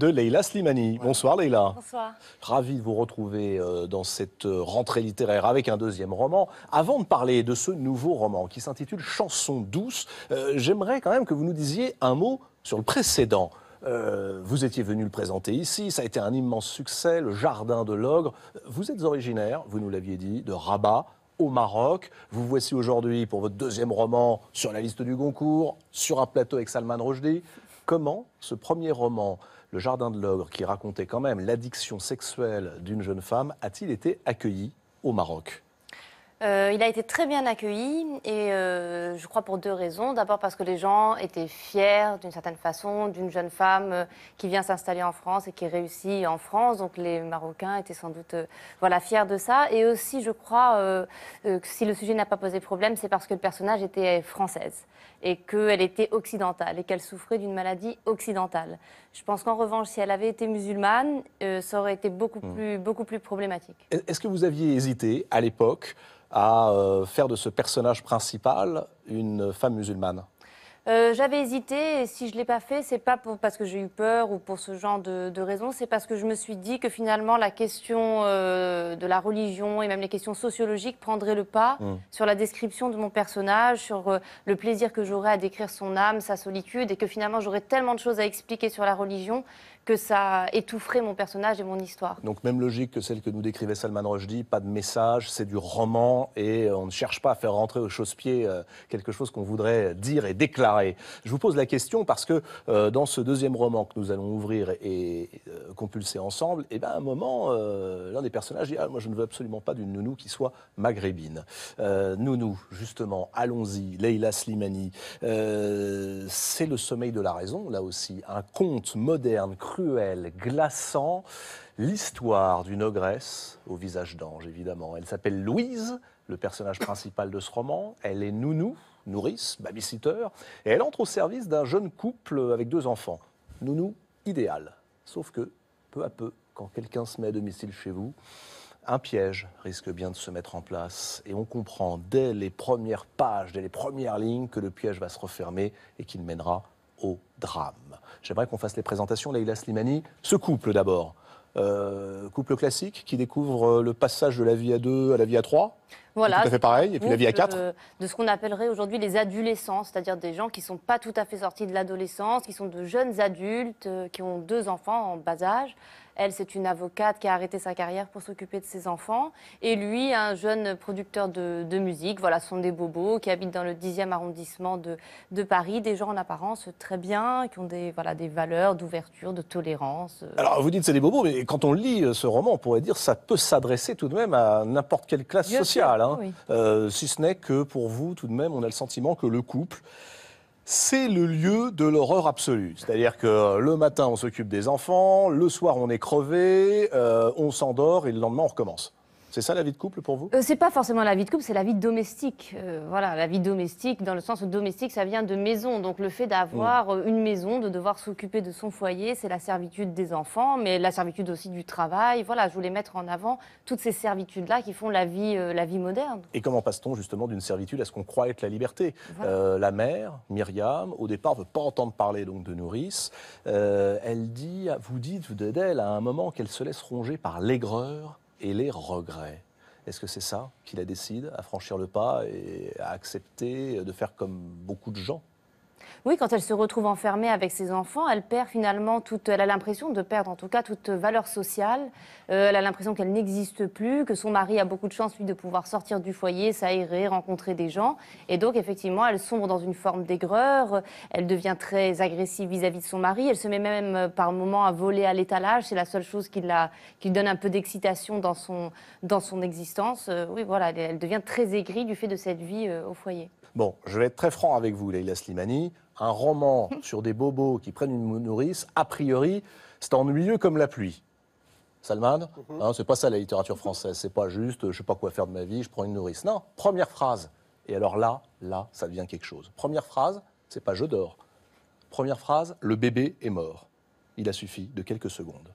de Leila Slimani. Bonsoir Leila. Bonsoir. Ravi de vous retrouver euh, dans cette euh, rentrée littéraire avec un deuxième roman. Avant de parler de ce nouveau roman qui s'intitule Chanson douce, euh, j'aimerais quand même que vous nous disiez un mot sur le précédent. vous étiez venu le présenter ici, ça a été un immense succès, le Jardin de l'Ogre. Vous êtes originaire, vous nous l'aviez dit, de Rabat, au Maroc. Vous voici aujourd'hui pour votre deuxième roman sur la liste du Goncourt, sur un plateau avec Salman Rushdie. Comment ce premier roman le Jardin de l'Ogre, qui racontait quand même l'addiction sexuelle d'une jeune femme, a-t-il été accueilli au Maroc euh, il a été très bien accueilli et euh, je crois pour deux raisons. D'abord parce que les gens étaient fiers d'une certaine façon d'une jeune femme euh, qui vient s'installer en France et qui réussit en France. Donc les Marocains étaient sans doute voilà fiers de ça. Et aussi je crois que si le sujet n'a pas posé problème, c'est parce que le personnage était française et qu'elle était occidentale et qu'elle souffrait d'une maladie occidentale. Je pense qu'en revanche, si elle avait été musulmane, ça aurait été beaucoup hmm. plus, beaucoup plus problématique. Est-ce que vous aviez hésité à l'époque à euh, faire de ce personnage principal une femme musulmane euh, J'avais hésité et si je ne l'ai pas fait, c'est pas parce que j'ai eu peur ou pour ce genre de, raison, raisons, c'est parce que je me suis dit que finalement la question euh, de la religion et même les questions sociologiques prendraient le pas hmm. sur la description de mon personnage, sur le plaisir que j'aurais à décrire son âme, sa solitude et que finalement j'aurais tellement de choses à expliquer sur la religion que ça étoufferait mon personnage et mon histoire. Donc même logique que celle que nous décrivait Salman Rushdie, pas de message, c'est du roman et on ne cherche pas à faire rentrer au chausse-pied euh, quelque chose qu'on voudrait dire et déclarer. Je vous pose la question parce que euh, dans ce deuxième roman que nous allons ouvrir et euh, compulser ensemble, et eh bien à un moment, l'un des personnages dit ah, moi je ne veux absolument pas d'une nounou qui soit maghrébine. nounou, justement, allons-y, Leila Slimani. c'est le sommeil de la raison, là aussi, un conte moderne, cruel, glaçant, l'histoire d'une ogresse au visage d'ange, évidemment. Elle s'appelle Louise, le personnage principal de ce roman. Elle est nounou, nourrice, babysitter, et elle entre au service d'un jeune couple avec deux enfants. Nounou idéal. Sauf que, peu à peu, quand quelqu'un se met à domicile chez vous, un piège risque bien de se mettre en place et on comprend dès les premières pages, dès les premières lignes que le piège va se refermer et qu'il mènera au drame. J'aimerais qu'on fasse les présentations, Leila Slimani. Ce couple d'abord. Euh, couple classique qui découvre euh, le passage de la vie à deux à la vie à trois. Voilà. Tout à fait pareil. Et puis la vie à quatre. De, de ce qu'on appellerait aujourd'hui les adolescents, c'est-à-dire des gens qui ne sont pas tout à fait sortis de l'adolescence, qui sont de jeunes adultes, euh, qui ont deux enfants en bas âge elle, c'est une avocate qui a arrêté sa carrière pour s'occuper de ses enfants. Et lui, un jeune producteur de, musique. Voilà, ce sont des bobos qui habitent dans le 10e arrondissement de, Paris. Des gens en apparence très bien, qui ont des, voilà, des valeurs d'ouverture, de tolérance. Euh. Alors, vous dites que c'est des bobos, mais quand on lit euh, ce roman, on pourrait dire ça peut s'adresser tout de même à n'importe quelle classe sociale. Hein. Euh, si ce n'est que pour vous, tout de même, on a le sentiment que le couple c'est le lieu de l'horreur absolue. C'est-à-dire que le matin, on s'occupe des enfants, le soir, on est crevé, euh, on s'endort et le lendemain, on recommence. C'est ça la vie de couple pour vous euh, C'est pas forcément la vie de couple, c'est la vie domestique. Euh, voilà, la vie domestique, dans le sens domestique, ça vient de maison. Donc le fait d'avoir hmm. euh, une maison, de devoir s'occuper de son foyer, c'est la servitude des enfants, mais la servitude aussi du travail. Voilà, je voulais mettre en avant toutes ces servitudes-là qui font la vie, euh, la vie moderne. Et comment passe-t-on justement d'une servitude à ce qu'on croit être la liberté La mère, Myriam, au départ, ne veut pas entendre parler donc de nourrice. elle dit, vous dites d'elle à un moment qu'elle se laisse ronger par l'aigreur et les regrets. Est-ce que c'est ça qui la décide à franchir le pas et à accepter de faire comme beaucoup de gens oui, quand elle se retrouve enfermée avec ses enfants, elle perd finalement toute. Elle a l'impression de perdre en tout cas toute valeur sociale. Euh, elle a l'impression qu'elle n'existe plus, que son mari a beaucoup de chance, lui, de pouvoir sortir du foyer, s'aérer, rencontrer des gens. Et donc, effectivement, elle sombre dans une forme d'aigreur. Elle devient très agressive vis-à-vis de son mari. Elle se met même euh, par moments à voler à l'étalage. C'est la seule chose qui, la, donne un peu d'excitation dans son, dans son existence. Euh, oui, voilà, elle, devient très aigrie du fait de cette vie au foyer. Bon, je vais être très franc avec vous, Leïla Slimani un roman sur des bobos qui prennent une nourrice, a priori, c'est ennuyeux comme la pluie. Salmane, mhm. hein, c'est pas ça la littérature française, c'est pas juste je sais pas quoi faire de ma vie, je prends une nourrice. Non, première phrase. Et alors là, là, ça devient quelque chose. Première phrase, c'est pas je dors. Première phrase, le bébé est mort. Il a suffi de quelques secondes.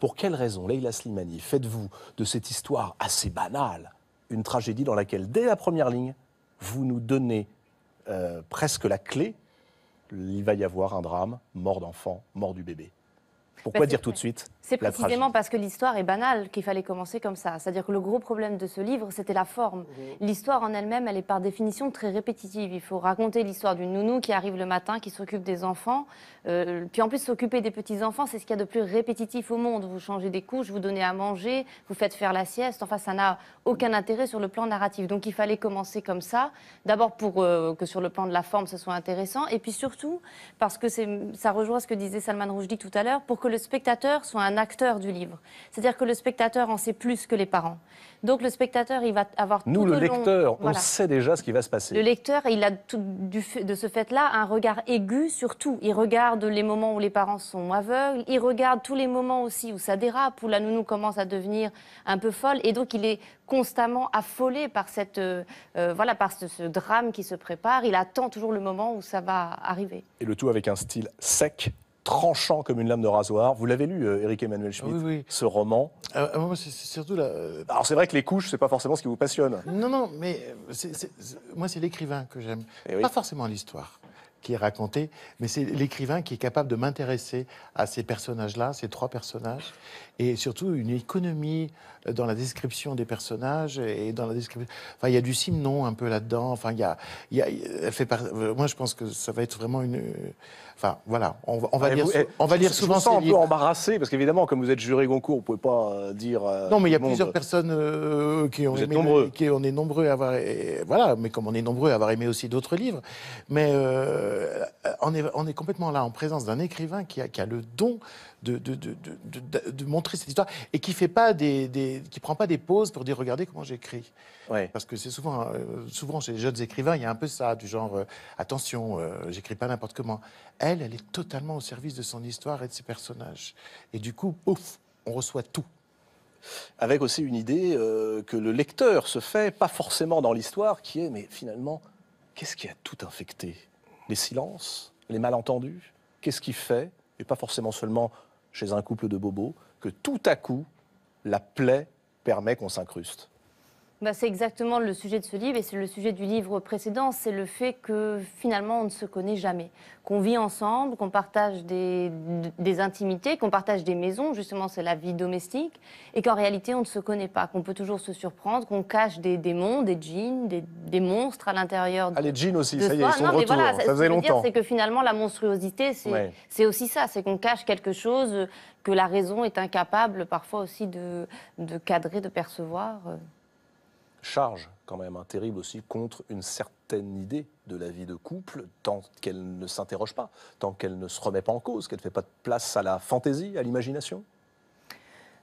Pour quelle raison, Leila Slimani, faites-vous de cette histoire assez banale une tragédie dans laquelle, dès la première ligne, vous nous donnez euh, presque la clé il va y avoir un drame, mort d'enfant, mort du bébé. Pourquoi dire tout de suite C'est précisément parce que l'histoire est banale qu'il fallait commencer comme ça. C'est-à-dire que le gros problème de ce livre, c'était la forme. Mhm. L'histoire en elle-même, elle est par définition très répétitive. Il faut raconter l'histoire d'une nounou qui arrive le matin, qui s'occupe des enfants. Euh, puis en plus, s'occuper des petits-enfants, c'est ce qu'il y a de plus répétitif au monde. Vous changez des couches, vous donnez à manger, vous faites faire la sieste. Enfin, ça n'a aucun intérêt sur le plan narratif. Donc il fallait commencer comme ça. D'abord pour euh, que sur le plan de la forme, ce soit intéressant. Et puis surtout, parce que ça rejoint ce que disait Salman Rushdie tout à l'heure, que le spectateur soit un acteur du livre. C'est-à-dire que le spectateur en sait plus que les parents. Donc le spectateur, il va avoir Nous, tout le, le lecteur, on sait déjà ce qui va se passer. Le lecteur, il a tout, du, de ce fait-là un regard aigu sur tout. Il regarde les moments où les parents sont aveugles, il regarde tous les moments aussi où ça dérape, où la nounou commence à devenir un peu folle, et donc il est constamment affolé par, cette, euh, euh, voilà, par ce drame qui se prépare. Il attend toujours le moment où ça va arriver. Et le tout avec un style sec, tranchant comme une lame de rasoir. Vous l'avez lu, euh, Eric Emmanuel Schmitt, ce roman ah, ah, c'est surtout euh, Alors c'est vrai que les couches, c'est pas forcément ce qui vous passionne. Non, non, mais euh, moi c'est l'écrivain que j'aime, eh pas forcément l'histoire qui est raconté, mais c'est l'écrivain qui est capable de m'intéresser à ces personnages-là, ces trois personnages, et surtout une économie euh, dans la description des personnages et dans la description. Enfin, il y a du Simon un peu là-dedans. Enfin, il y a, il y a fait euh, Moi, je pense que ça va être vraiment une. Euh, enfin, voilà, on va, on va, ah, lire, souvent eh, on va lire souvent. Je me un peu embarrassé parce qu'évidemment, comme vous êtes juré Goncourt, vous pouvez pas dire. non, mais il y a plusieurs personnes qui ont vous aimé, nombreux. qui on est nombreux à avoir. voilà, mais comme on est nombreux à avoir aimé aussi d'autres livres, mais. Euh, on, est, complètement là en présence d'un écrivain qui a, le don de, montrer cette histoire et qui ne prend pas des pauses pour dire regardez comment j'écris. Parce que c'est euh, souvent, chez les jeunes écrivains, il y a un peu ça du genre euh, attention, j'écris pas n'importe comment. Elle, elle est totalement au service de son histoire et de ses personnages. Et du coup, ouf, on reçoit tout avec aussi une idée que le lecteur se fait, pas forcément dans l'histoire, qui est, mais finalement, qu'est-ce qui a tout infecté les silences, les malentendus. Qu'est-ce qui fait, et pas forcément seulement chez un couple de bobos, que tout à coup, la plaie permet qu'on s'incruste bah, c'est exactement le sujet de ce livre et c'est le sujet du livre précédent, c'est le fait que finalement on ne se connaît jamais, qu'on vit ensemble, qu'on partage des, intimités, qu'on partage des maisons, justement c'est la vie domestique, et qu'en réalité on ne se connaît pas, qu'on peut toujours se surprendre, qu'on cache des démons, des djinns, des, monstres à l'intérieur Ah les djinns aussi, ça y est, ils sont retour, ça, faisait longtemps. C'est que finalement la monstruosité c'est aussi ça, c'est qu'on cache quelque chose que la raison est incapable parfois aussi de, de cadrer, de percevoir. Euh charge quand même un terrible aussi contre une certaine idée de la vie de couple tant qu'elle ne s'interroge pas, tant qu'elle ne se remet pas en cause, qu'elle ne fait pas de place à la fantaisie, à l'imagination.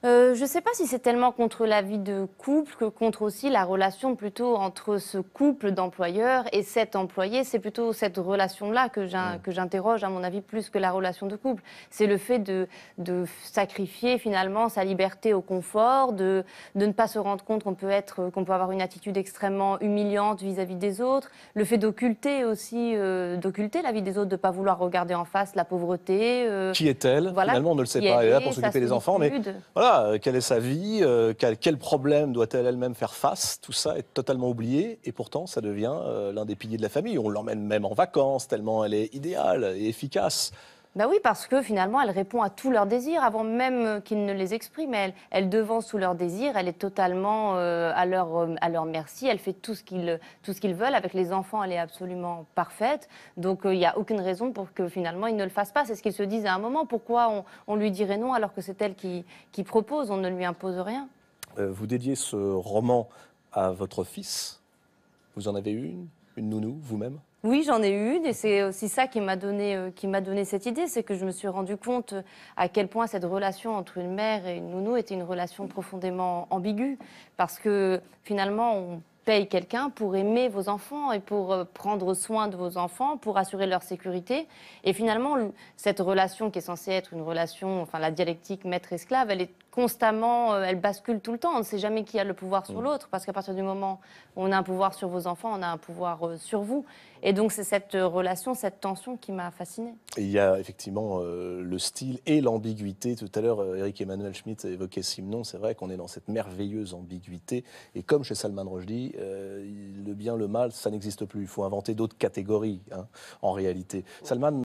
Euh, je ne sais pas si c'est tellement contre la vie de couple que contre aussi la relation plutôt entre ce couple d'employeurs et cet employé. C'est plutôt cette relation-là que j'interroge, à mon avis, plus que la relation de couple. C'est le fait de, de, sacrifier finalement sa liberté au confort, de, de ne pas se rendre compte qu'on peut, peut avoir une attitude extrêmement humiliante vis-à-vis des autres, le fait d'occulter aussi, euh, d'occulter la vie des autres, de ne pas vouloir regarder en face la pauvreté. Euh, qui est-elle Finalement, on ne le sait pas. Elle est là pour s'occuper des enfants, mais voilà, euh, quelle est sa vie, euh, quel, quel problème doit-elle elle-même faire face, tout ça est totalement oublié et pourtant ça devient euh, l'un des piliers de la famille. On l'emmène même en vacances tellement elle est idéale et efficace. Ben oui, parce que finalement, elle répond à tous leurs désirs avant même euh, qu'ils ne les expriment. Elle, elle devance sous leurs désirs, elle est totalement euh, à, leur, euh, à leur merci, elle fait tout ce qu'ils veulent. Avec les enfants, elle est absolument parfaite. Donc il n'y a aucune raison pour que finalement, ils ne le fassent pas. C'est ce qu'ils se disent à un moment. Pourquoi on, on lui dirait non alors que c'est elle qui, qui propose On ne lui impose rien. vous dédiez ce roman à votre fils. Vous en avez une, une nounou, vous-même oui, j'en ai eu une et c'est aussi ça qui m'a donné, euh, qui donné cette idée, c'est que je me suis rendu compte euh, à quel point cette relation entre une mère et une nounou était une relation profondément ambiguë, parce que finalement on paye quelqu'un pour aimer vos enfants et pour euh, prendre soin de vos enfants, pour assurer leur sécurité. Et finalement, cette relation qui est censée être une relation, enfin la dialectique maître-esclave, elle est constamment, euh, elle bascule tout le temps. On ne sait jamais qui a le pouvoir sur mm. l'autre, parce qu'à partir du moment où on a un pouvoir sur vos enfants, on a un pouvoir euh, sur vous. Et donc c'est cette euh, relation, cette tension qui m'a fascinée. il y a effectivement le style et l'ambiguïté. Tout à l'heure, Eric Emmanuel Schmitt a évoqué Simon. C'est vrai qu'on est dans cette merveilleuse ambiguïté. Et comme chez Salman Rushdie, le bien, le mal, ça n'existe plus. Il faut inventer d'autres catégories, hein, en réalité. Salman